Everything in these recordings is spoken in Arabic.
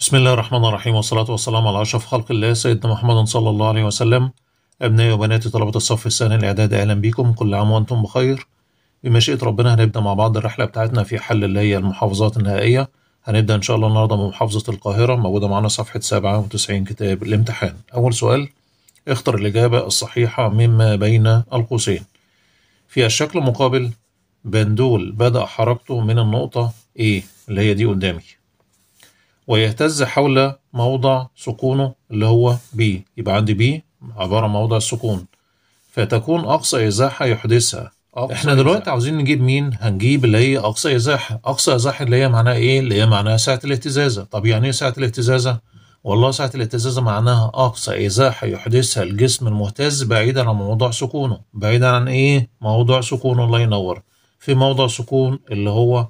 بسم الله الرحمن الرحيم والصلاة والسلام على أشرف خلق الله سيدنا محمد صلى الله عليه وسلم أبنائي وبناتي طلبة الصف الثاني الإعداد أهلا بكم كل عام وأنتم بخير بمشيئة ربنا هنبدأ مع بعض الرحلة بتاعتنا في حل اللي هي المحافظات النهائية هنبدأ إن شاء الله النهاردة بمحافظة القاهرة موجودة معانا صفحة 97 كتاب الامتحان أول سؤال اختر الإجابة الصحيحة مما بين القوسين في الشكل المقابل بندول بدأ حركته من النقطة A اللي هي دي قدامي ويهتز حول موضع سكونه اللي هو بي يبقى عندي بي عبارة عن موضع السكون فتكون أقصى إزاحة يحدثها أقصى احنا دلوقتي عاوزين نجيب مين؟ هنجيب اللي هي أقصى إزاحة، أقصى إزاحة اللي هي معناها إيه؟ اللي هي معناها سعة الاهتزازة، طب يعني إيه سعة الاهتزازة؟ والله سعة الاهتزازة معناها أقصى إزاحة يحدثها الجسم المهتز بعيدا عن موضع سكونه، بعيدا عن إيه؟ موضع سكونه الله ينور، في موضع سكون اللي هو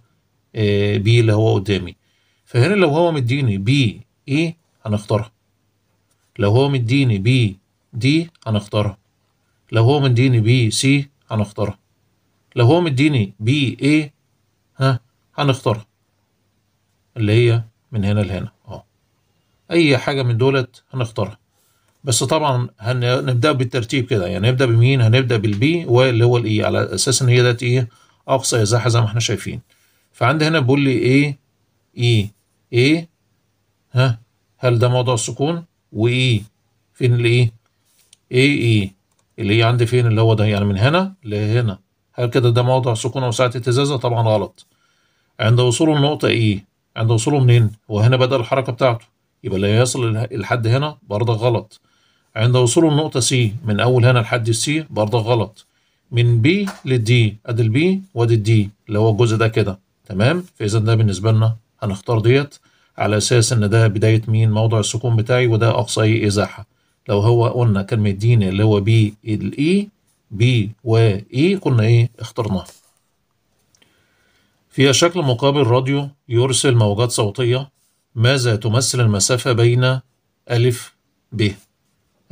بي آه، اللي هو قدامي، فهنا لو هو مديني بي اي e هنختارها لو هو مديني بي دي هنختارها لو هو مديني بي سي هنختارها لو هو مديني بي اي ها هنختارها اللي هي من هنا لهنا اه اي حاجه من دولت هنختارها بس طبعا هنبدا بالترتيب كده يعني نبدا بمين هنبدا بالبي واللي هو الاي e على اساس ان هي ذات ايه اقصى ازاحه زي ما احنا شايفين فعندي هنا بيقول لي ايه اي e ايه ها هل ده موضع سكون وايه فين الايه ايه ايه اللي هي عندي فين اللي هو ده يعني من هنا لهنا هل كده ده موضع سكون او ساعه اهتزازه طبعا غلط عند وصوله النقطه ايه عند وصوله منين هو هنا بدا الحركه بتاعته يبقى لا يصل لحد هنا برضه غلط عند وصوله النقطة سي من أول هنا لحد السي برضه غلط من بي للدي أدي البي وأدي الدي اللي هو الجزء ده كده تمام فإذا ده بالنسبة لنا هنختار ديت على اساس ان ده بدايه مين موضع السكون بتاعي وده اقصى ازاحه لو هو قلنا كان مدينا اللي هو بي الاي بي e، واي كنا e، ايه اخترناه فيها شكل مقابل راديو يرسل موجات صوتية ماذا تمثل المسافة بين ألف ب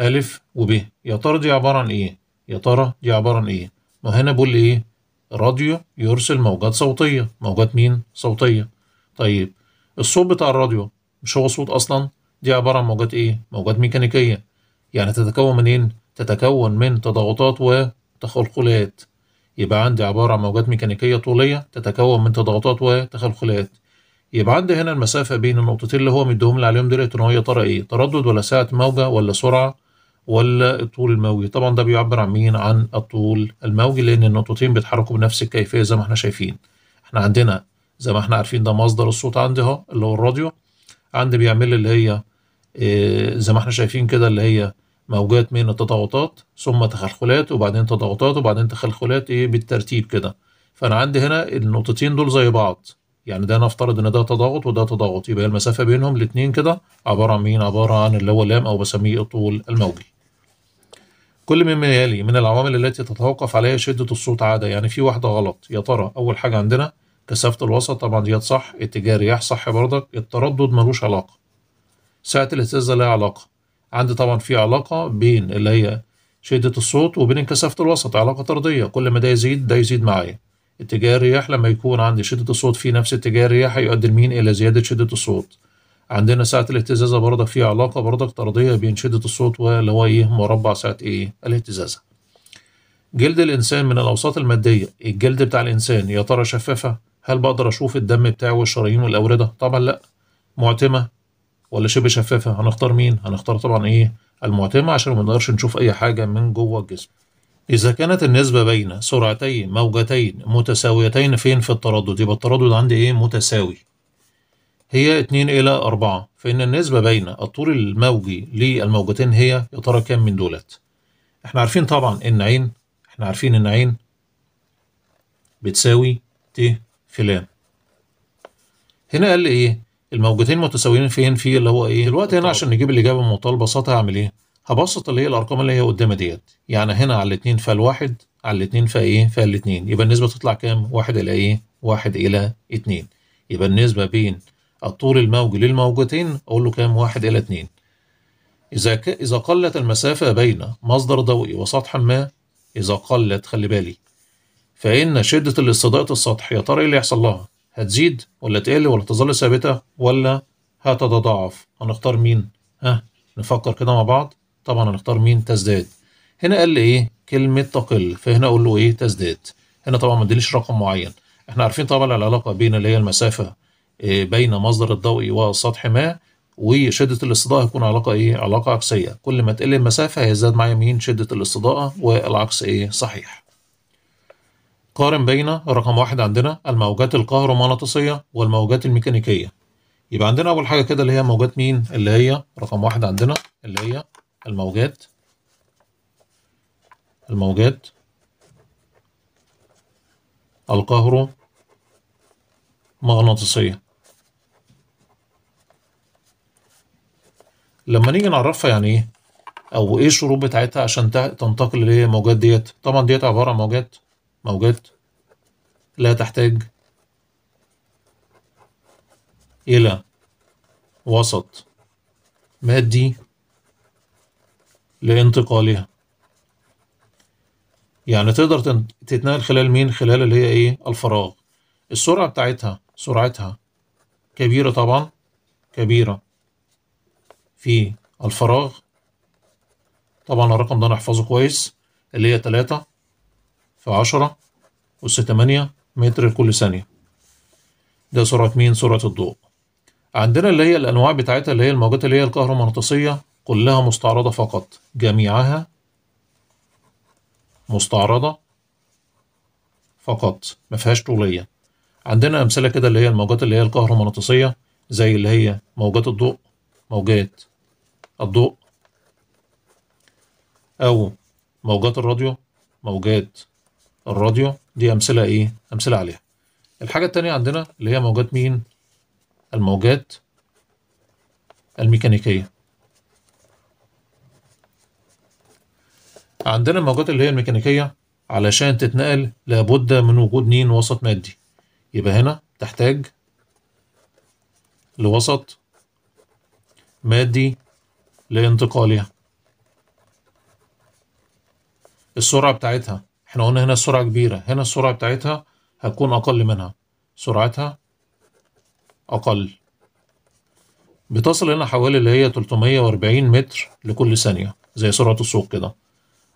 ألف وب يا ترى دي عبارة عن إيه؟ يا ترى دي عبارة عن إيه؟ ما هنا بقول إيه؟ راديو يرسل موجات صوتية موجات مين؟ صوتية طيب الصوت بتاع الراديو مش هو صوت أصلا دي عبارة عن موجات إيه؟ موجات ميكانيكية يعني تتكون منين؟ تتكون من تضاغطات وتخلخلات يبقى عندي عبارة عن موجات ميكانيكية طولية تتكون من تضاغطات وتخلخلات يبقى عندي هنا المسافة بين النقطتين اللي هو مديهم لي عليهم دلوقتي إن هي ترى إيه؟ تردد ولا سعة موجة ولا سرعة ولا الطول الموجي طبعا ده بيعبر عن مين؟ عن الطول الموجي لأن النقطتين بيتحركوا بنفس الكيفية زي ما احنا شايفين احنا عندنا زي ما احنا عارفين ده مصدر الصوت عندي اهو اللي هو الراديو عندي بيعمل لي اللي هي آه، زي ما احنا شايفين كده اللي هي موجات من التضاغطات ثم تخلخلات وبعدين تضاغطات وبعدين تخلخلات ايه بالترتيب كده فانا عندي هنا النقطتين دول زي بعض يعني ده نفترض ان ده تضاغط وده تضاغط يبقى المسافه بينهم الاثنين كده عباره عن مين عباره عن اللي هو لام او بسميه الطول الموجي كل مما يلي من العوامل التي تتوقف عليها شده الصوت عاده يعني في واحده غلط يا ترى اول حاجه عندنا كثافه الوسط طبعا ديت صح اتجاه الرياح صح برضك التردد ملوش علاقه ساعة الاهتزازه لها علاقه عندي طبعا في علاقه بين اللي هي شده الصوت وبين كثافه الوسط علاقه طرديه كل ما ده يزيد ده يزيد معايا اتجاه الرياح لما يكون عندي شده الصوت في نفس اتجاه الرياح هيؤدي لمين الى زياده شده الصوت عندنا ساعة الاهتزازة برضك في علاقة برضك طردية بين شدة الصوت واللي هو ايه مربع ساعة ايه الاهتزازة. جلد الإنسان من الأوساط المادية، الجلد بتاع الإنسان يا ترى شفافة؟ هل بقدر اشوف الدم بتاعي والشرايين والاورده طبعا لا معتمه ولا شبه شفافه هنختار مين هنختار طبعا ايه المعتمه عشان ما نقدرش نشوف اي حاجه من جوه الجسم إذا كانت النسبة بين سرعتي موجتين متساويتين فين في التردد؟ يبقى التردد عندي إيه؟ متساوي. هي 2 إلى 4 فإن النسبة بين الطول الموجي للموجتين هي يا ترى كام من دولت؟ إحنا عارفين طبعا إن عين إحنا عارفين إن عين بتساوي ت فلان هنا قال لي ايه الموجتين متساويين فين في اللي هو ايه دلوقتي هنا عشان نجيب الاجابه بمنتهى البساطه هعمل ايه هبسط اللي هي الارقام اللي هي قدامي ديت يعني هنا على الاثنين فالواحد على الاثنين فايه فالاثنين يبقى النسبه تطلع كام واحد الى ايه واحد الى اثنين يبقى النسبه بين الطول الموجي للموجتين اقول له كام واحد الى اثنين إذا ك... إذا قلت المسافة بين مصدر ضوئي وسطح ما إذا قلت خلي بالي فإن شدة الاستضاءة السطح يا ترى إيه اللي يحصل لها؟ هتزيد ولا تقل ولا تظل ثابتة ولا هتتضاعف؟ هنختار مين؟ ها نفكر كده مع بعض طبعا هنختار مين؟ تزداد هنا قال لي إيه؟ كلمة تقل فهنا أقول له إيه؟ تزداد هنا طبعا ما اديليش رقم معين احنا عارفين طبعا العلاقة بين اللي هي المسافة آه، بين مصدر الضوء وسطح ما وشدة الاستضاءة هيكون علاقة إيه؟ علاقة عكسية كل ما تقل المسافة هيزداد معايا مين؟ شدة الاستضاءة والعكس إيه؟ صحيح قارن بين رقم واحد عندنا الموجات القهرومغناطيسية والموجات الميكانيكية يبقى عندنا أول حاجة كده اللي هي موجات مين؟ اللي هي رقم واحد عندنا اللي هي الموجات الموجات القهرومغناطيسية لما نيجي نعرفها يعني ايه او ايه الشروط بتاعتها عشان تنتقل اللي هي الموجات ديت طبعا ديت عبارة عن موجات موجود لا تحتاج إلى وسط مادي لانتقالها يعني تقدر تتنقل خلال مين خلال اللي هي ايه الفراغ السرعة بتاعتها سرعتها كبيرة طبعا كبيرة في الفراغ طبعا الرقم ده نحفظه كويس اللي هي تلاتة في 10 أس 8 متر لكل ثانية ده سرعة مين؟ سرعة الضوء عندنا اللي هي الأنواع بتاعتها اللي هي الموجات اللي هي الكهرومغناطيسية كلها مستعرضة فقط جميعها مستعرضة فقط ما فيهاش طولية عندنا أمثلة كده اللي هي الموجات اللي هي الكهرومغناطيسية زي اللي هي موجات الضوء موجات الضوء أو موجات الراديو موجات الراديو دي امثله ايه امثله عليها الحاجه التانية عندنا اللي هي موجات مين الموجات الميكانيكيه عندنا الموجات اللي هي الميكانيكيه علشان تتنقل لابد من وجود نين وسط مادي يبقى هنا تحتاج لوسط مادي لانتقالها السرعة بتاعتها احنا قلنا هنا السرعة كبيرة هنا السرعة بتاعتها هتكون أقل منها سرعتها أقل بتصل هنا حوالي اللي هي 340 متر لكل ثانية زي سرعة الصوت كده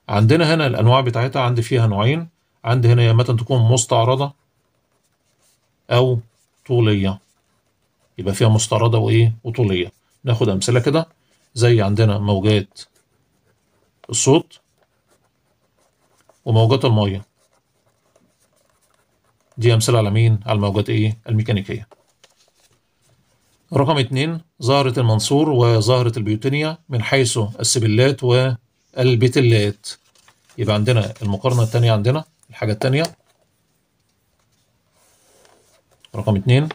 عندنا هنا الأنواع بتاعتها عندي فيها نوعين عندي هنا يا متى تكون مستعرضة أو طولية يبقى فيها مستعرضة وإيه وطولية ناخد أمثلة كده زي عندنا موجات الصوت وموجات المية دي أمثلة على مين؟ على الموجات إيه؟ الميكانيكية رقم اتنين ظاهرة المنصور وظاهرة البيوتينيا من حيث السبلات والبتلات يبقى عندنا المقارنة التانية عندنا الحاجة التانية رقم اتنين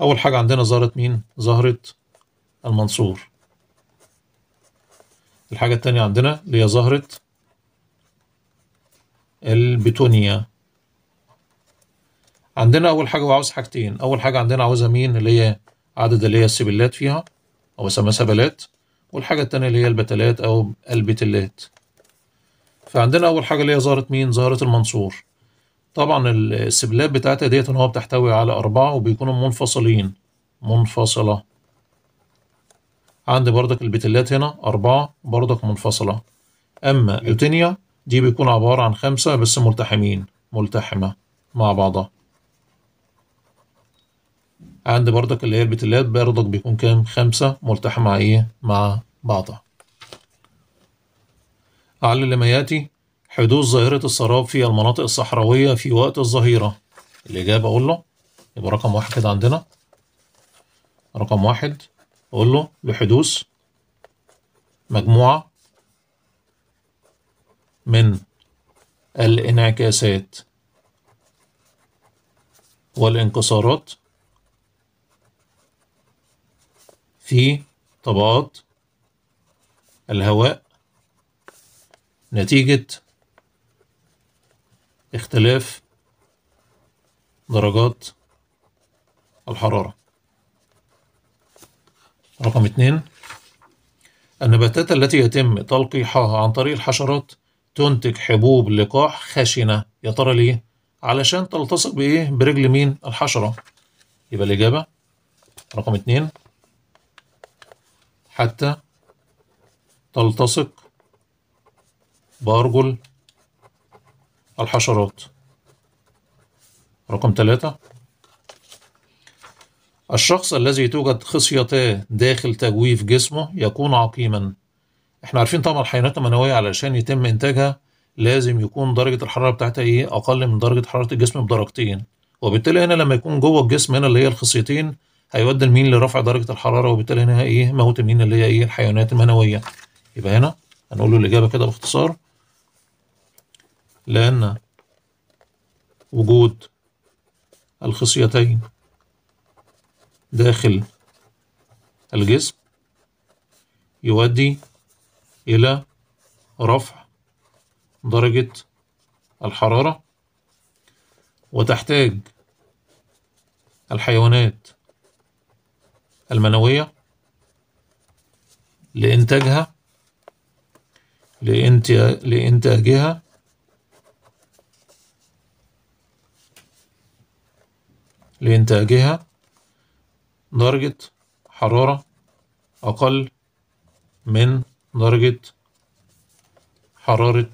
أول حاجة عندنا ظاهرة مين؟ ظاهرة المنصور الحاجة التانية عندنا اللي هي ظاهرة البتونيا عندنا اول حاجه هو عاوز حاجتين اول حاجه عندنا عاوزها مين اللي هي عدد اللي هي السبلات فيها او اسمها سبلات والحاجه الثانيه اللي هي البتلات او البتلات فعندنا اول حاجه اللي هي زهره مين زهره المنصور طبعا السبلات بتاعتها ديت ان هو بتحتوي على اربعه وبيكونوا منفصلين منفصله عندي برضك البتلات هنا اربعه برضك منفصله اما اليوتينيا دي بيكون عبارة عن خمسة بس ملتحمين ملتحمة مع بعضها عند بردك اللي هي البتلات بردك بيكون كام خمسة ملتحمة مع ايه مع بعضها علل ما يأتي حدوث ظاهرة السراب في المناطق الصحراوية في وقت الظهيرة الإجابة أقول له يبقى رقم واحد كده عندنا رقم واحد أقول له لحدوث مجموعة من الانعكاسات والانكسارات في طبقات الهواء نتيجة اختلاف درجات الحرارة رقم اتنين النباتات التي يتم تلقيحها عن طريق الحشرات تنتج حبوب لقاح خشنة يا ترى ليه؟ علشان تلتصق بإيه؟ برجل مين؟ الحشرة يبقى الإجابة رقم اتنين حتى تلتصق بأرجل الحشرات رقم تلاتة الشخص الذي توجد خصيتاه داخل تجويف جسمه يكون عقيما احنا عارفين طبعا الحيوانات المنوية علشان يتم انتاجها لازم يكون درجة الحرارة بتاعتها ايه اقل من درجة حرارة الجسم بدرجتين وبالتالي هنا لما يكون جوه الجسم هنا اللي هي الخصيتين هيودي المين لرفع درجة الحرارة وبالتالي هنا ايه موت المين اللي هي ايه الحيوانات المنوية يبقى هنا هنقول له الإجابة كده باختصار لأن وجود الخصيتين داخل الجسم يؤدي إلى رفع درجة الحرارة وتحتاج الحيوانات المنوية لإنتاجها لإنتاجها لإنتاجها درجة حرارة أقل من درجة حرارة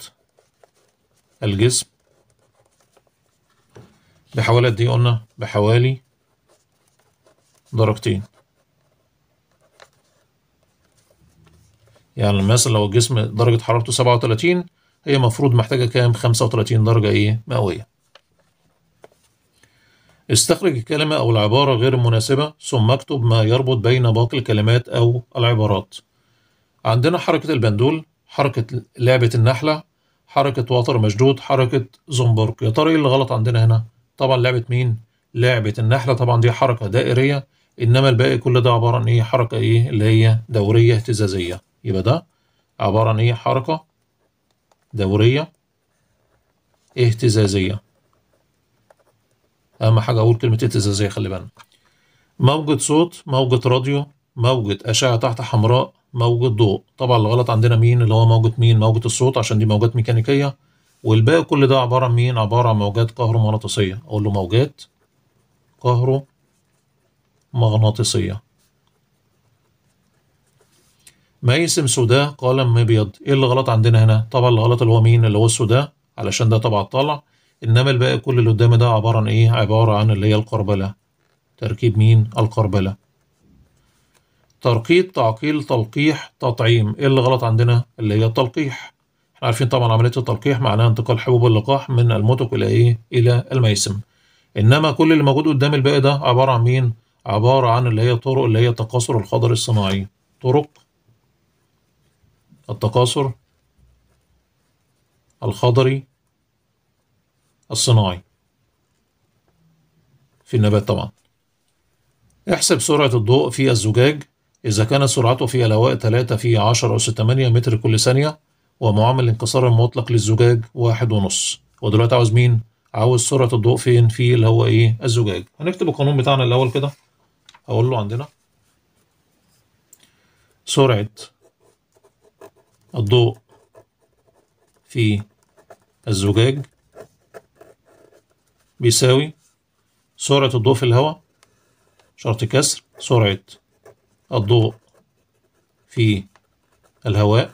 الجسم بحوالي قد ايه قلنا بحوالي درجتين يعني مثلا لو الجسم درجة حرارته سبعة وتلاتين هي المفروض محتاجة كام خمسة وتلاتين درجة ايه مئوية استخرج الكلمة أو العبارة غير المناسبة ثم اكتب ما يربط بين باقي الكلمات أو العبارات عندنا حركة البندول حركة لعبة النحلة حركة وتر مشدود حركة زنبرك يا ترى ايه اللي غلط عندنا هنا طبعا لعبة مين لعبة النحلة طبعا دي حركة دائرية انما الباقي كل ده عبارة عن ايه حركة ايه اللي هي دورية اهتزازية يبقى ده عبارة عن ايه حركة دورية اهتزازية اهم حاجة اقول كلمة اهتزازية خلي بالنا موجة صوت موجة راديو موجة أشعة تحت حمراء موجة ضوء طبعا الغلط عندنا مين اللي هو موجة مين موجة الصوت عشان دي موجات ميكانيكية والباقي كل ده عبارة عن مين عبارة عن موجات كهرومغناطيسية أقول له موجات كهرومغناطيسية ميسم سوداء قلم ابيض ايه اللي غلط عندنا هنا طبعا الغلط اللي هو مين اللي هو السوداء علشان ده طبعا طلع انما الباقي كل اللي قدامي ده عباره عن ايه عباره عن اللي هي القربله تركيب مين القربله ترقيط تعقيل تلقيح تطعيم ايه اللي غلط عندنا اللي هي التلقيح احنا عارفين طبعا عمليه التلقيح معناها انتقال حبوب اللقاح من المتق الى ايه الى الميسم انما كل اللي موجود قدام الباقي ده عباره عن مين عباره عن اللي هي طرق اللي هي التكاثر الخضري الصناعي طرق التكاثر الخضري الصناعي في النبات طبعا احسب سرعة الضوء في الزجاج إذا كانت سرعته في الهواء 3 في 10 أس 8 متر كل ثانية ومعامل الانكسار المطلق للزجاج واحد ونص ودلوقتي عاوز مين؟ عاوز سرعة الضوء فين في اللي هو إيه الزجاج هنكتب القانون بتاعنا الأول كده هقول له عندنا سرعة الضوء في الزجاج بيساوي سرعة الضوء في الهواء شرط كسر سرعة الضوء في الهواء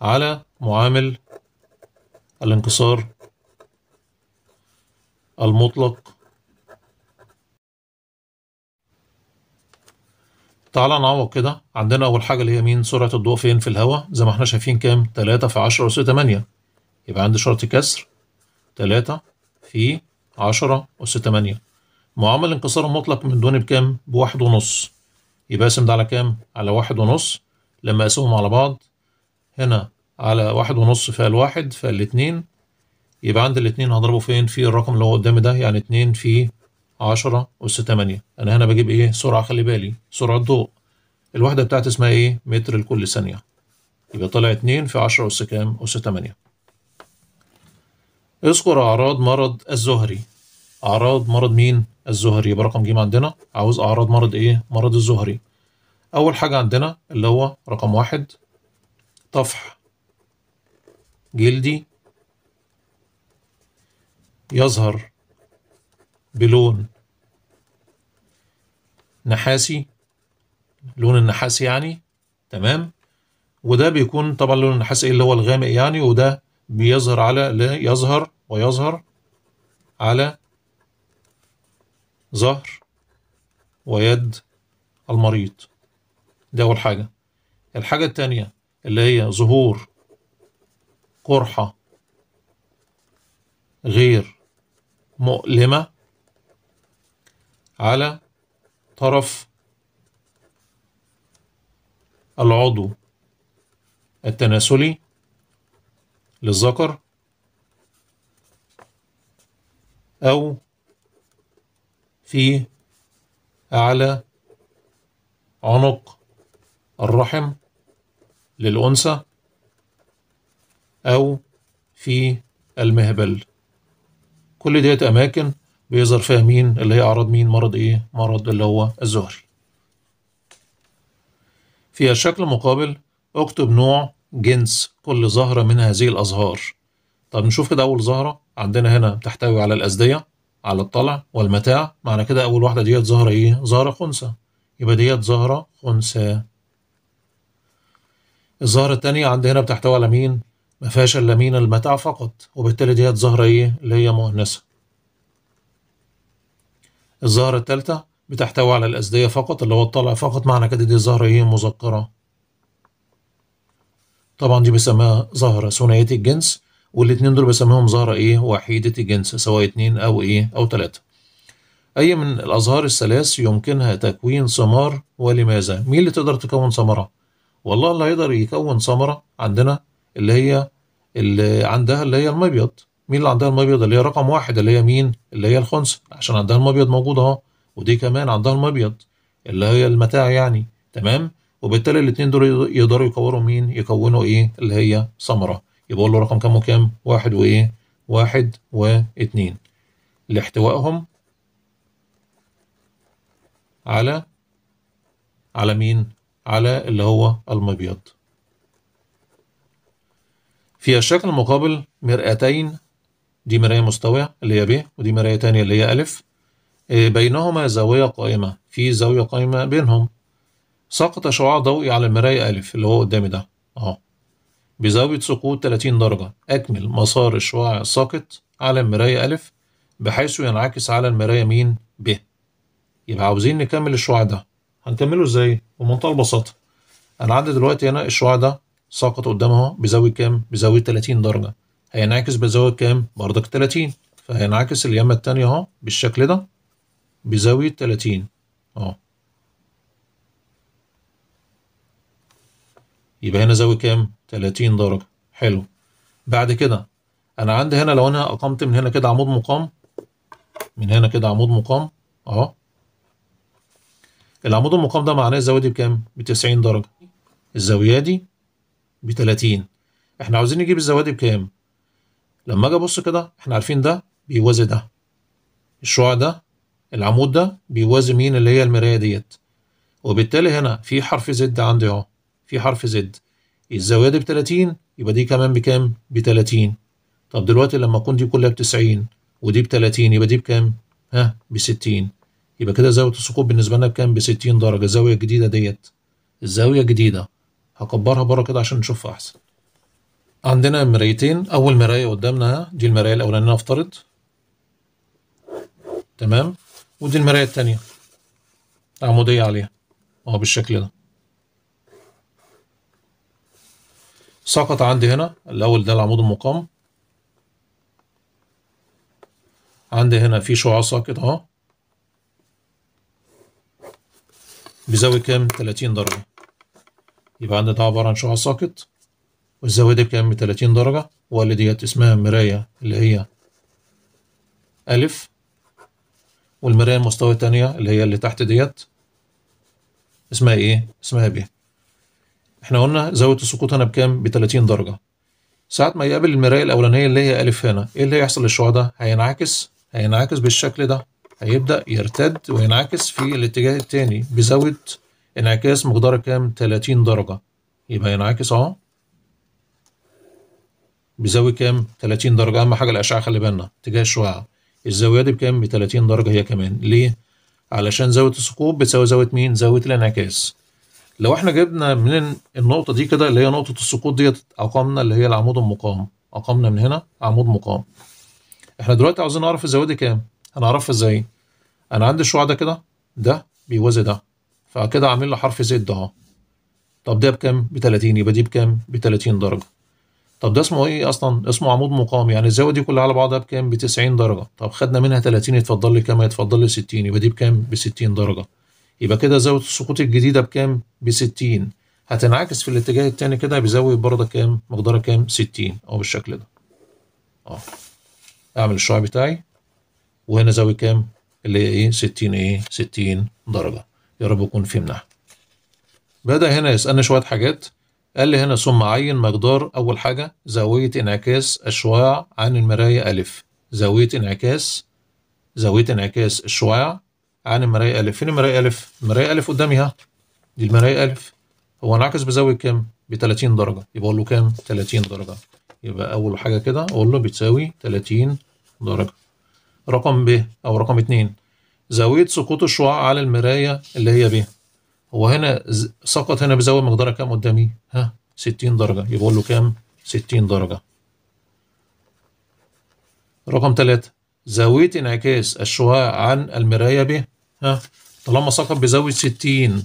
على معامل الانكسار المطلق تعالى نعوض كده عندنا أول حاجة اللي هي مين سرعة الضوء فين في الهواء زي ما احنا شايفين كام 3 في 10 أس 8 يبقى عندي شرط كسر 3 في 10 أس 8 معامل الانكسار المطلق من دون بكام؟ بواحد ونص يبقى اسم ده على كام؟ على واحد ونص لما اقسمهم على بعض هنا على واحد ونص فالواحد اتنين يبقى عند الاتنين هضربه فين؟ في الرقم اللي هو قدامي ده يعني اتنين في عشرة أس تمانية أنا هنا بجيب إيه؟ سرعة خلي بالي سرعة ضوء الوحدة بتاعتي اسمها إيه؟ متر لكل ثانية يبقى طلع اتنين في عشرة أس كام؟ أس تمانية اذكر أعراض مرض الزهري اعراض مرض مين الزهري يبقى رقم ج عندنا عاوز اعراض مرض ايه مرض الزهري اول حاجه عندنا اللي هو رقم واحد طفح جلدي يظهر بلون نحاسي لون النحاس يعني تمام وده بيكون طبعا لون النحاس ايه اللي هو الغامق يعني وده بيظهر على لا يظهر ويظهر على ظهر ويد المريض دي أول حاجة الحاجة التانية اللي هي ظهور قرحة غير مؤلمة على طرف العضو التناسلي للذكر أو في أعلى عنق الرحم للأنثى أو في المهبل كل ديت أماكن بيظهر فيها مين اللي هي أعراض مين مرض إيه مرض اللي هو الزهري في الشكل المقابل اكتب نوع جنس كل زهرة من هذه الأزهار طب نشوف كده أول زهرة عندنا هنا بتحتوي على الأزدية على الطلع والمتاع معنى كده أول واحدة ديت زهرة إيه؟ زهرة خنثى يبقى ديت زهرة خنسة الزهرة التانية عند هنا بتحتوي على مين؟ ما فيهاش إلا مين المتاع فقط وبالتالي ديت زهرة إيه؟ اللي هي مؤنثة الزهرة التالتة بتحتوي على الأزدية فقط اللي هو الطلع فقط معنى كده دي زهرة إيه؟ مذكرة طبعا دي بيسموها زهرة ثنائية الجنس والاثنين دول بسميهم زهرة ايه وحيدة الجنس سواء اتنين او ايه او تلاتة اي من الازهار الثلاث يمكنها تكوين ثمار ولماذا مين اللي تقدر تكون ثمرة والله اللي هيقدر يكون ثمرة عندنا اللي هي اللي عندها اللي هي المبيض مين اللي عندها المبيض اللي هي رقم واحد اللي هي مين اللي هي الخنس عشان عندها المبيض موجود اهو ودي كمان عندها المبيض اللي هي المتاع يعني تمام وبالتالي الاثنين دول يقدروا يكونوا مين يكونوا ايه اللي هي ثمره يبقى أقول له رقم كام وكام؟ واحد وإيه؟ واحد واتنين لاحتوائهم على على مين؟ على اللي هو المبيض في الشكل المقابل مرآتين دي مراية مستوية اللي هي ب ودي مراية تانية اللي هي ألف آه، بينهما زاوية قائمة في زاوية قائمة بينهم سقط شعاع ضوئي على المراية ألف اللي هو قدامي ده أهو بزاوية سقوط 30 درجة أكمل مسار الشعاع الساقط على المراية أ بحيث ينعكس على المراية مين ب يبقى عاوزين نكمل الشعاع ده هنكمله ازاي؟ بمنتهى البساطة أنا عندي دلوقتي هنا الشعاع ده ساقط قدامها بزاوية كام؟ بزاوية 30 درجة هينعكس بزاوية كام؟ برضك 30 فهينعكس اليمة التانية اهو بالشكل ده بزاوية 30 اهو يبقى هنا زاوية كام 30 درجة حلو بعد كده انا عندي هنا لو انا اقمت من هنا كده عمود مقام من هنا كده عمود مقام اهو العمود المقام ده معناه الزاوية دي بكام ب 90 درجة الزاوية دي ب 30 احنا عاوزين نجيب الزاوية دي بكام لما اجي ابص كده احنا عارفين ده بيوازي ده الشعاع ده العمود ده بيوازي مين اللي هي المرايه ديت وبالتالي هنا في حرف زد عندي اهو في حرف زد الزاوية دي ب 30 يبقى دي كمان بكام؟ ب 30 طب دلوقتي لما اكون دي كلها ب 90 ودي ب 30 يبقى دي بكام؟ ها ب 60 يبقى كده زاوية الثقوب بالنسبة لنا بكام؟ ب 60 درجة الزاوية الجديدة ديت الزاوية الجديدة هكبرها بره كده عشان نشوفها أحسن عندنا مرايتين أول مراية قدامنا دي المراية الأولانية نفترض تمام ودي المراية التانية عمودية عليها أهو بالشكل ده سقط عندي هنا الأول ده العمود المقام عندي هنا في شعاع ساقط أهو بزاوية كام؟ 30 درجة يبقى عندي ده عبارة عن شعاع ساقط والزاوية دي بكام؟ 30 درجة واللي ديت اسمها مراية اللي هي ألف والمراية المستوى التانية اللي هي اللي تحت ديت اسمها إيه؟ اسمها ب احنا قلنا زاويه السقوط هنا بكام ب 30 درجه ساعة ما يقابل المراية الأولانية اللي هي ألف هنا، إيه اللي هيحصل للشعاع ده؟ هينعكس هينعكس بالشكل ده، هيبدأ يرتد وينعكس في الاتجاه التاني بزاوية انعكاس مقداره كام؟ 30 درجة، يبقى ينعكس أهو بزاوية كام؟ 30 درجة، أهم حاجة الأشعة خلي بالنا، اتجاه الشعاع، الزاوية دي بكام؟ ب 30 درجة هي كمان، ليه؟ علشان زاوية السقوط بتساوي زاوية مين؟ زاوية الانعكاس. لو احنا جبنا من النقطه دي كده اللي هي نقطه السقوط ديت اقامنا اللي هي العمود المقام اقامنا من هنا عمود مقام احنا دلوقتي عاوزين نعرف الزاويه دي كام هنعرفها ازاي انا عندي الشعاع ده كده ده بيوازي ده فكده عامل له حرف زد اهو طب ده بكام ب 30 يبقى دي بكام ب 30 درجه طب ده اسمه ايه اصلا اسمه عمود مقام يعني الزاويه دي كلها على بعضها بكام ب 90 درجه طب خدنا منها 30 يتفضل لي كام يتفضل لي 60 يبقى دي بكام ب 60 درجه يبقى كده زاوية السقوط الجديدة بكام؟ بستين 60 هتنعكس في الاتجاه التاني كده بزاوية برضه كام؟ مقدارها كام؟ 60 أهو بالشكل ده. أه أعمل الشعاع بتاعي وهنا زاوية كام؟ اللي هي إيه؟ 60 إيه؟ 60 درجة. يا رب يكون في منها. بدأ هنا يسألني شوية حاجات قال لي هنا ثم عين مقدار أول حاجة زاوية انعكاس الشعاع عن المراية أ زاوية انعكاس زاوية انعكاس الشعاع عن المراية ألف فين المراية ألف؟ المراية ألف قدامي ها دي المراية ألف هو انعكس بزاوية كام؟ ب 30 درجة يبقى أقول له كام؟ 30 درجة يبقى أول حاجة كده أقول له بتساوي 30 درجة رقم ب أو رقم اتنين زاوية سقوط الشعاع على المراية اللي هي ب هو هنا سقط هنا بزاوية مقدارها كام قدامي؟ ها 60 درجة يبقى أقول له كام؟ 60 درجة رقم تلاتة زاوية انعكاس الشعاع عن المراية ب ها طالما سقط بزاوية 60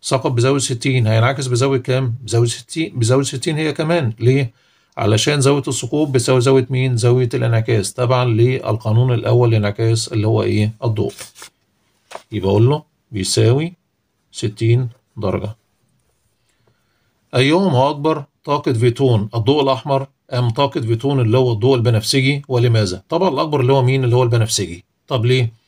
سقط بزاوية 60 هينعكس بزاوية كام؟ بزاوية 60 بزاوية 60 هي كمان ليه؟ علشان زاوية السقوط بتساوي زاوية مين؟ زاوية الانعكاس تبعا للقانون الأول للانعكاس اللي هو إيه؟ الضوء يبقى أقول له بيساوي 60 درجة أيهما أكبر طاقة فيتون الضوء الأحمر أم طاقة فيتون اللي هو الضوء البنفسجي ولماذا؟ طبعا الأكبر اللي هو مين؟ اللي هو البنفسجي طب ليه؟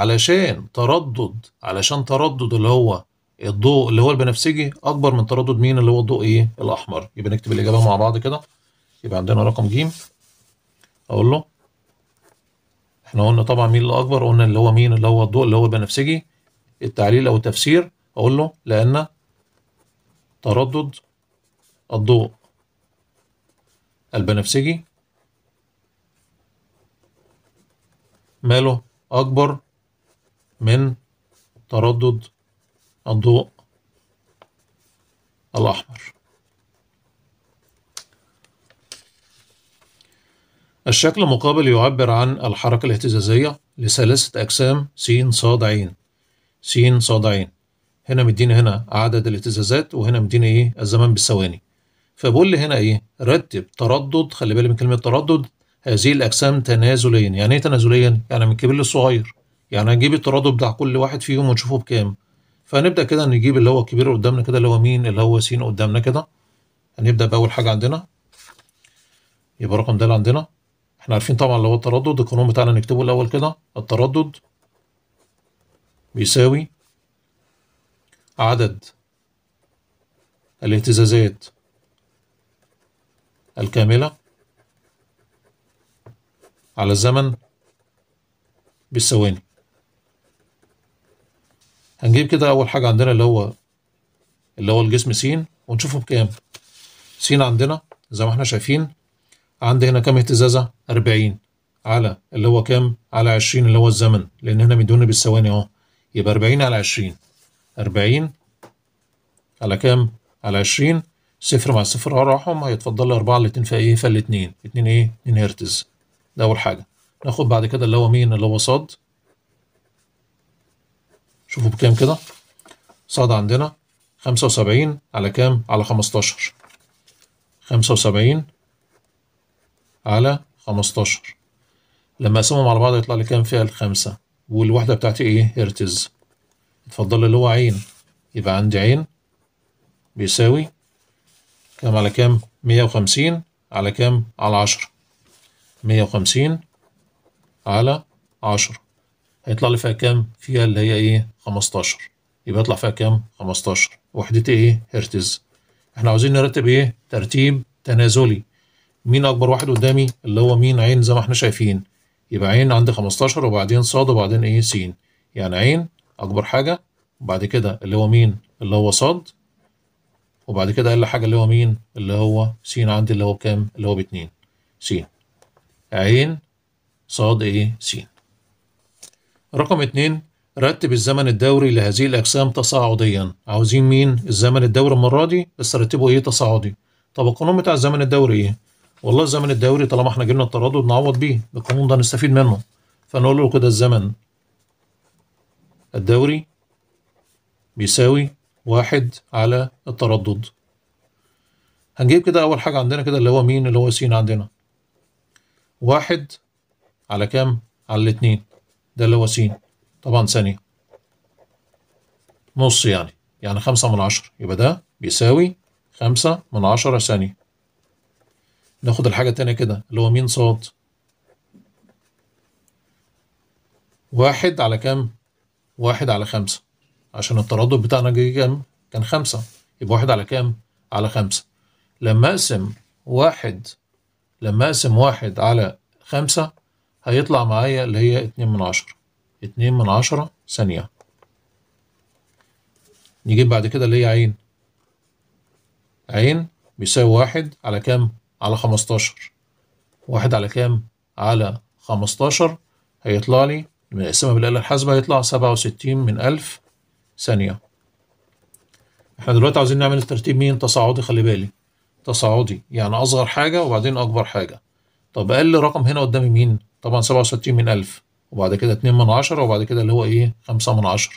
علشان تردد علشان تردد اللي هو الضوء اللي هو البنفسجي اكبر من تردد مين اللي هو الضوء ايه الاحمر يبقى نكتب الاجابه مع بعض كده يبقى عندنا رقم ج اقول له احنا قلنا طبعا مين اللي اكبر قلنا اللي هو مين اللي هو الضوء اللي هو البنفسجي التعليل او التفسير اقول له لان تردد الضوء البنفسجي ماله اكبر من تردد الضوء الأحمر الشكل المقابل يعبر عن الحركة الاهتزازية لثلاثة أجسام س ص ع س ص ع هنا مديني هنا عدد الاهتزازات وهنا مديني ايه الزمن بالثواني فبقول لي هنا ايه رتب تردد خلي بالي من كلمة تردد هذه الأجسام تنازليا يعني ايه تنازليا؟ يعني من كبير للصغير يعني هنجيب الترادف بتاع كل واحد فيهم ونشوفه بكام فهنبدا كده نجيب اللي هو الكبير قدامنا كده اللي هو مين اللي هو س قدامنا كده هنبدا باول حاجه عندنا يبقى رقم ده اللي عندنا احنا عارفين طبعا اللي هو التردد القانون بتاعنا نكتبه الاول كده التردد بيساوي عدد الاهتزازات الكاملة على الزمن بالثواني هنجيب كده اول حاجه عندنا اللي هو اللي هو الجسم س ونشوفه بكام س عندنا زي ما احنا شايفين عندي هنا كام اهتزازه 40 على اللي هو كام على 20 اللي هو الزمن لان هنا مديوني بالثواني اهو يبقى 40 على 20 40 على كام على 20 صفر مع صفر هروحهم اه هيتفضل لي 4 الاتنين في ايه فالاتنين 2 ايه اتنين هرتز ده اول حاجه ناخد بعد كده اللي هو مين اللي هو صاد شوفوا بكام كده صاد عندنا خمسة وسبعين على كام على خمستاشر خمسة وسبعين على خمستاشر لما أقسمهم على بعض يطلع لي كام فيها الخمسة والوحدة بتاعتي إيه هرتز اتفضل اللي هو عين يبقى عندي عين بيساوي كام على كام مية وخمسين على كام على عشرة مية وخمسين على عشرة هيطلع لي فيها كام فيها اللي هي ايه 15 يبقى يطلع فيها كام 15 وحدة ايه هرتز احنا عاوزين نرتب ايه ترتيب تنازلي مين اكبر واحد قدامي اللي هو مين عين زي ما احنا شايفين يبقى عين عندي 15 وبعدين ص وبعدين ايه س يعني عين اكبر حاجه وبعد كده اللي هو مين اللي هو ص وبعد كده اقل حاجه اللي هو مين اللي هو س عندي اللي هو بكام اللي هو باتنين س عين ص ايه س رقم اتنين رتب الزمن الدوري لهذه الأجسام تصاعديا عاوزين مين الزمن الدوري المرة دي بس رتبه إيه تصاعدي طب القانون بتاع الزمن الدوري إيه والله الزمن الدوري طالما إحنا جبنا التردد نعوض بيه القانون ده نستفيد منه فنقول له كده الزمن الدوري بيساوي واحد على التردد هنجيب كده أول حاجة عندنا كده اللي هو مين اللي هو س عندنا واحد على كام على الاتنين ده اللي هو س طبعا ثانية نص يعني يعني خمسة من عشرة يبقى ده بيساوي خمسة من عشرة ثانية ناخد الحاجة التانية كده اللي هو م ص واحد على كام؟ واحد على خمسة عشان التردد بتاعنا جه كام؟ كان خمسة يبقى واحد على كام؟ على خمسة لما أقسم واحد لما أقسم واحد على خمسة هيطلع معايا اللي هي اتنين من عشرة اتنين من عشرة ثانية نجيب بعد كده اللي هي عين عين بيساوي واحد على كام على خمستاشر واحد على كام على خمستاشر هيطلع لي بنقسمها بالآلة الحاسبة هيطلع سبعة وستين من ألف ثانية احنا دلوقتي عاوزين نعمل الترتيب مين تصاعدي خلي بالي تصاعدي يعني أصغر حاجة وبعدين أكبر حاجة طب أقل رقم هنا قدامي مين طبعا سبعة وستين من ألف وبعد كده اتنين من عشرة وبعد كده اللي هو إيه خمسة من عشرة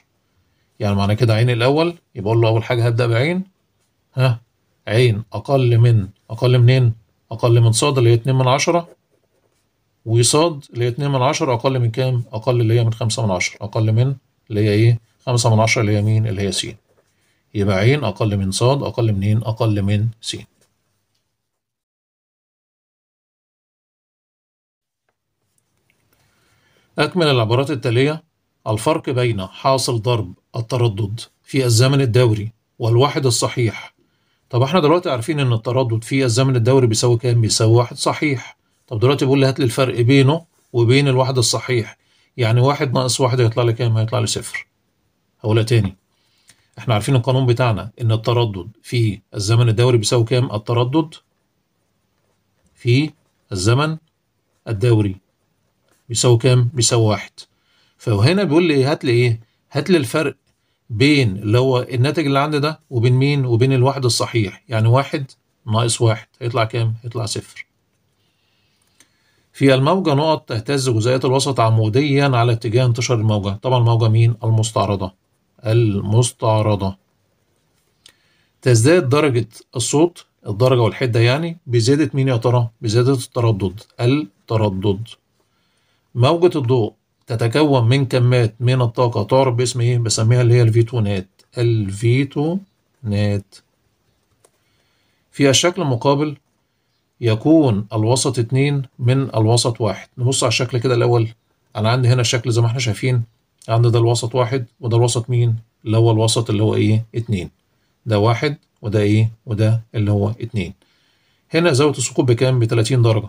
يعني معنى كده عين الأول يبقى أقول له أول حاجة هبدأ بعين ها عين أقل من أقل منين أقل من صاد اللي هي اتنين من عشرة وصاد اللي هي اتنين من عشرة أقل من كام أقل اللي هي من خمسة من عشرة أقل من اللي هي إيه خمسة من عشرة اللي هي مين اللي هي سين يبقى عين أقل من صاد أقل منين أقل من سين أكمل العبارات التالية الفرق بين حاصل ضرب التردد في الزمن الدوري والواحد الصحيح طب احنا دلوقتي عارفين ان التردد في الزمن الدوري بيساوي كام بيساوي واحد صحيح طب دلوقتي بيقول لي هات لي الفرق بينه وبين الواحد الصحيح يعني واحد ناقص واحد هيطلع لي كام هيطلع لي صفر هقولها تاني احنا عارفين القانون بتاعنا ان التردد في الزمن الدوري بيساوي كام التردد في الزمن الدوري بيساوي كام؟ بيساوي واحد فهنا بيقول لي هات لي ايه؟ هات لي الفرق بين اللي هو الناتج اللي عندي ده وبين مين؟ وبين الواحد الصحيح يعني واحد ناقص واحد هيطلع كام؟ هيطلع صفر في الموجة نقط تهتز جزيئات الوسط عموديا على اتجاه انتشار الموجة طبعا الموجة مين؟ المستعرضة المستعرضة تزداد درجة الصوت الدرجة والحدة يعني بزيادة مين يا ترى؟ بزيادة التردد التردد موجة الضوء تتكون من كمات من الطاقة تعرف باسم إيه؟ بسميها اللي هي الفيتونات الفيتونات فيها الشكل المقابل يكون الوسط اتنين من الوسط واحد نبص على الشكل كده الأول أنا عندي هنا الشكل زي ما احنا شايفين عندي ده الوسط واحد وده الوسط مين؟ اللي هو الوسط اللي هو إيه؟ اتنين ده واحد وده إيه؟ وده اللي هو اتنين هنا زاوية الثقوب بكام؟ بتلاتين درجة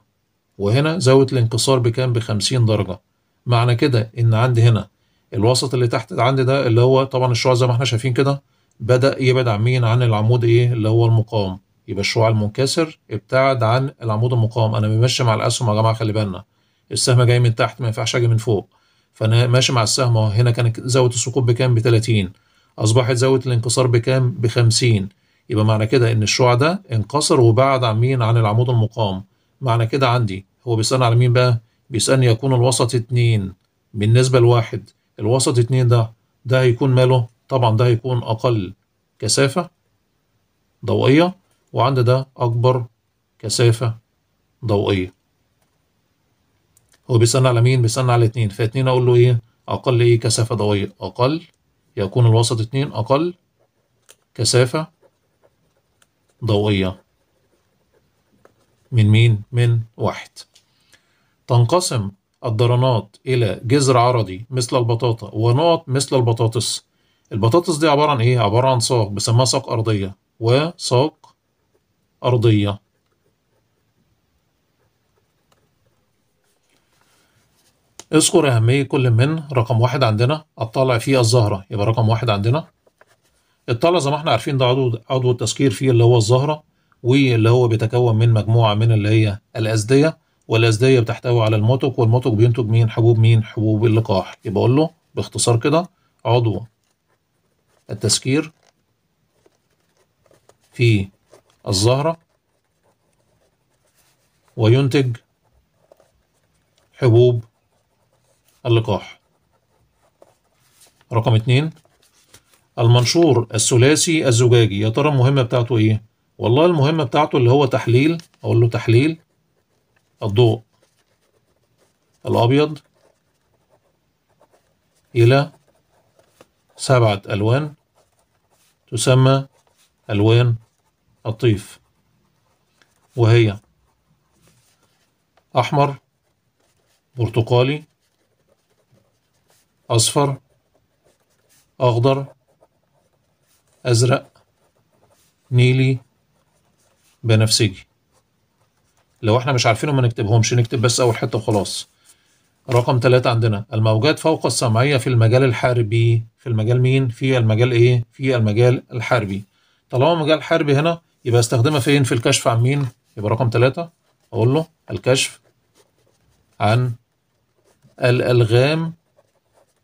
وهنا زاوية الانكسار بكام بخمسين درجة معنى كده ان عندي هنا الوسط اللي تحت عندي ده اللي هو طبعا الشعاع زي ما احنا شايفين كده بدأ يبعد عن مين عن العمود ايه اللي هو المقاوم يبقى الشعاع المنكسر ابتعد عن العمود المقاوم انا بمشي مع الاسهم يا جماعه خلي بالنا السهم جاي من تحت ما ينفعش اجي من فوق فانا ماشي مع السهم اهو هنا كانت زاويه السقوط بكام ب 30 اصبحت زاويه الانكسار بكام ب 50 يبقى معنى كده ان الشعاع ده انكسر وبعد عن مين عن العمود المقاوم معنى كده عندي هو بيسألني على مين بقى؟ بيسألني يكون الوسط اتنين بالنسبة لواحد الوسط اتنين ده ده هيكون ماله؟ طبعا ده هيكون أقل كثافة ضوئية وعند ده أكبر كثافة ضوئية هو بيسألني على مين؟ بيسألني على اتنين فاتنين أقول له إيه؟ أقل إيه كثافة ضوئية؟ أقل يكون الوسط اتنين أقل كثافة ضوئية من مين؟ من واحد تنقسم الدرنات إلى جذر عرضي مثل البطاطا ونقط مثل البطاطس البطاطس دي عبارة عن إيه؟ عبارة عن ساق بسموها ساق أرضية وساق أرضية اذكر أهمية كل من رقم واحد عندنا الطلع فيه الزهرة يبقى رقم واحد عندنا الطلع زي ما احنا عارفين ده عضو عضو التسكير فيه اللي هو الزهرة واللي هو بيتكون من مجموعة من اللي هي الأزدية والأزدية بتحتوي على الموتوك والموتوك بينتج مين حبوب مين حبوب اللقاح يبقى أقول له باختصار كده عضو التسكير في الزهرة وينتج حبوب اللقاح رقم اتنين المنشور الثلاثي الزجاجي يا ترى المهمة بتاعته ايه؟ والله المهمة بتاعته اللي هو تحليل اقول له تحليل الضوء الأبيض إلى سبعة ألوان تسمى ألوان الطيف وهي أحمر برتقالي أصفر أخضر أزرق نيلي بنفسجي لو احنا مش عارفينهم ما نكتبهمش نكتب بس اول حته وخلاص رقم ثلاثة عندنا الموجات فوق السمعية في المجال الحربي في المجال مين؟ في المجال ايه؟ في المجال الحربي طالما مجال حربي هنا يبقى استخدمها فين؟ في الكشف عن مين؟ يبقى رقم ثلاثة أقول له الكشف عن الألغام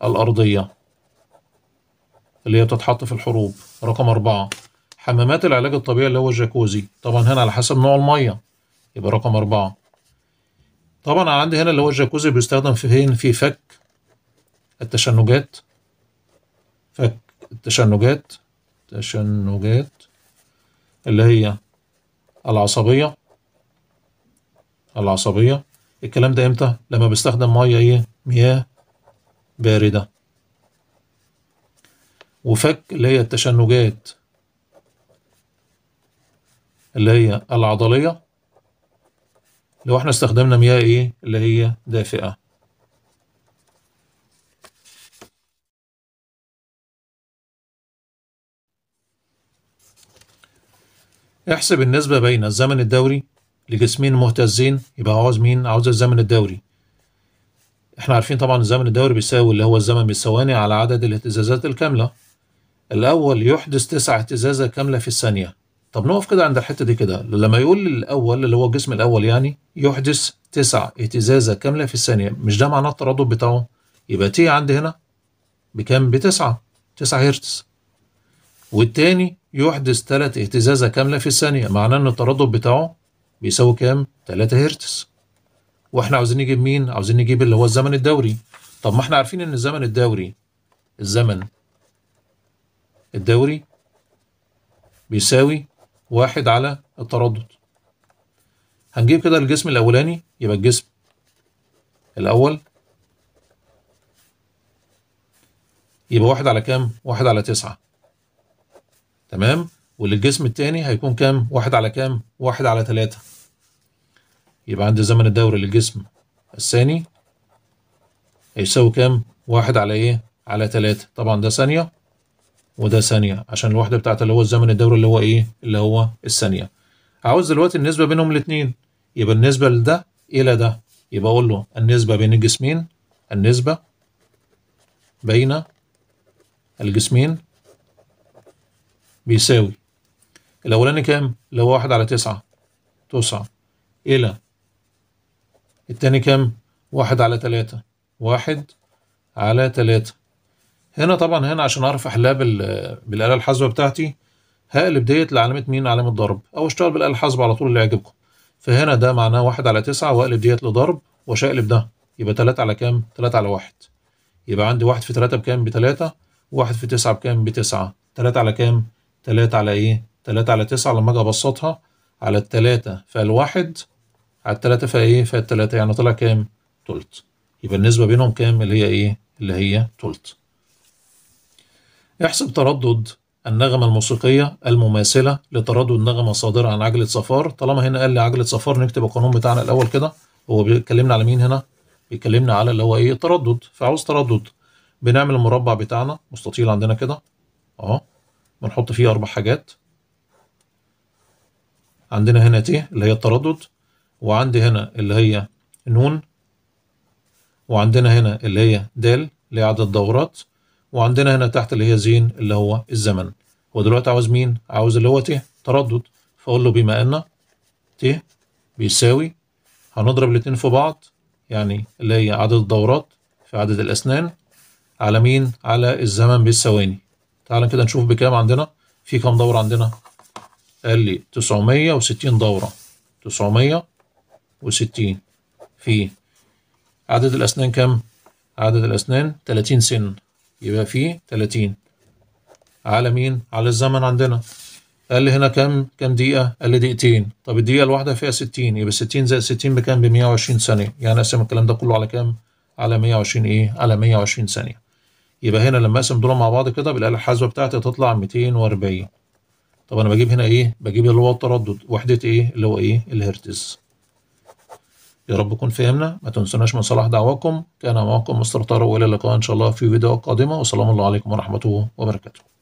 الأرضية اللي هي بتتحط في الحروب رقم أربعة حمامات العلاج الطبيعي اللي هو الجاكوزي طبعا هنا على حسب نوع المية يبقى رقم أربعة طبعا أنا عندي هنا اللي هو الجاكوزي بيستخدم في فين في فك التشنجات فك التشنجات تشنجات اللي هي العصبية العصبية الكلام ده امتى لما بيستخدم مية ايه مياه باردة وفك اللي هي التشنجات اللي هي العضلية لو احنا استخدمنا مياه ايه اللي هي دافئة احسب النسبة بين الزمن الدوري لجسمين مهتزين يبقى عاوز مين؟ عاوز الزمن الدوري احنا عارفين طبعا الزمن الدوري بيساوي اللي هو الزمن بالثواني على عدد الاهتزازات الكاملة الأول يحدث تسع اهتزازات كاملة في الثانية طب نقف كده عند الحتة دي كده لما يقول الأول اللي هو الجسم الأول يعني يحدث تسع اهتزازة كاملة في الثانية مش ده معناه التردد بتاعه يبقى تي عندي هنا بكام بتسعة تسعة هرتز والتاني يحدث تلات اهتزازة كاملة في الثانية معناه إن التردد بتاعه بيساوي كام تلاتة هرتز واحنا عاوزين نجيب مين عاوزين نجيب اللي هو الزمن الدوري طب ما احنا عارفين ان الزمن الدوري الزمن الدوري بيساوي واحد على التردد هنجيب كده الجسم الأولاني يبقى الجسم الأول يبقى واحد على كام؟ واحد على تسعة تمام؟ والجسم التاني هيكون كام؟ واحد على كام؟ واحد على تلاتة يبقى عندي زمن الدوري للجسم الثاني هيساوي كام؟ واحد على ايه؟ على تلاتة طبعا ده ثانية وده ثانيه عشان الوحده بتاعت اللي هو الزمن الدوري اللي هو ايه اللي هو الثانيه عاوز دلوقتي النسبه بينهم الاتنين يبقى النسبه لده الى ده يبقى اقول له النسبه بين الجسمين النسبه بين الجسمين بيساوي الاولاني كام اللي هو واحد على تسعة تسعة الى التاني كام واحد على تلاتة واحد على تلاتة هنا طبعا هنا عشان اعرف احلها بالاله الحاسبه بتاعتي هقلب ديت لعلامه مين علامه ضرب او اشتغل بالاله الحاسبه على طول اللي يعجبكم فهنا ده معناه واحد على تسعة واقلب ديت لضرب واشقلب ده يبقى تلاتة على كام تلاتة على واحد يبقى عندي واحد في تلاتة بكام بتلاتة واحد في تسعة بكام بتسعة تلاتة على كام تلاتة على ايه تلاتة على تسعة لما اجي ابسطها على التلاتة فالواحد على التلاتة فايه فالتلاتة يعني طلع كام تلت يبقى النسبة بينهم كام اللي هي ايه اللي هي تلت احسب تردد النغمة الموسيقية المماثلة لتردد نغمة صادرة عن عجلة صفار طالما هنا قال لي عجلة صفار نكتب القانون بتاعنا الأول كده هو بيكلمنا على مين هنا؟ بيكلمنا على اللي هو إيه تردد فعاوز تردد بنعمل المربع بتاعنا مستطيل عندنا كده أهو بنحط فيه أربع حاجات عندنا هنا تي اللي هي التردد وعندي هنا اللي هي نون وعندنا هنا اللي هي دال اللي هي عدد دورات وعندنا هنا تحت اللي هي زين اللي هو الزمن هو دلوقتي عاوز مين عاوز اللي هو ت تردد فاقول له بما ان ت بيساوي هنضرب الاتنين في بعض يعني اللي هي عدد الدورات في عدد الاسنان على مين على الزمن بالثواني تعال كده نشوف بكام عندنا في كام دوره عندنا قال لي 960 دوره 960 في عدد الاسنان كام عدد الاسنان 30 سن يبقى في 30 على مين على الزمن عندنا قال لي هنا كم كم دقيقة؟ قال لي دقيقتين، طب الدقيقة الواحدة فيها 60 يبقى 60 زائد 60 بكام؟ ب 120 ثانية، يعني أقسم الكلام ده كله على كام؟ على 120 إيه؟ على 120 ثانية. يبقى هنا لما أقسم دول مع بعض كده بالآلة الحاسبة بتاعتي تطلع 240. طب أنا بجيب هنا إيه؟ بجيب اللي هو التردد، وحدة إيه؟ اللي هو إيه؟ الهرتز. يا رب يكون فهمنا ما تنسوناش من صلاح دعواكم كان معكم مستر طارق والى اللقاء ان شاء الله في فيديو قادمه وسلام الله عليكم ورحمه وبركاته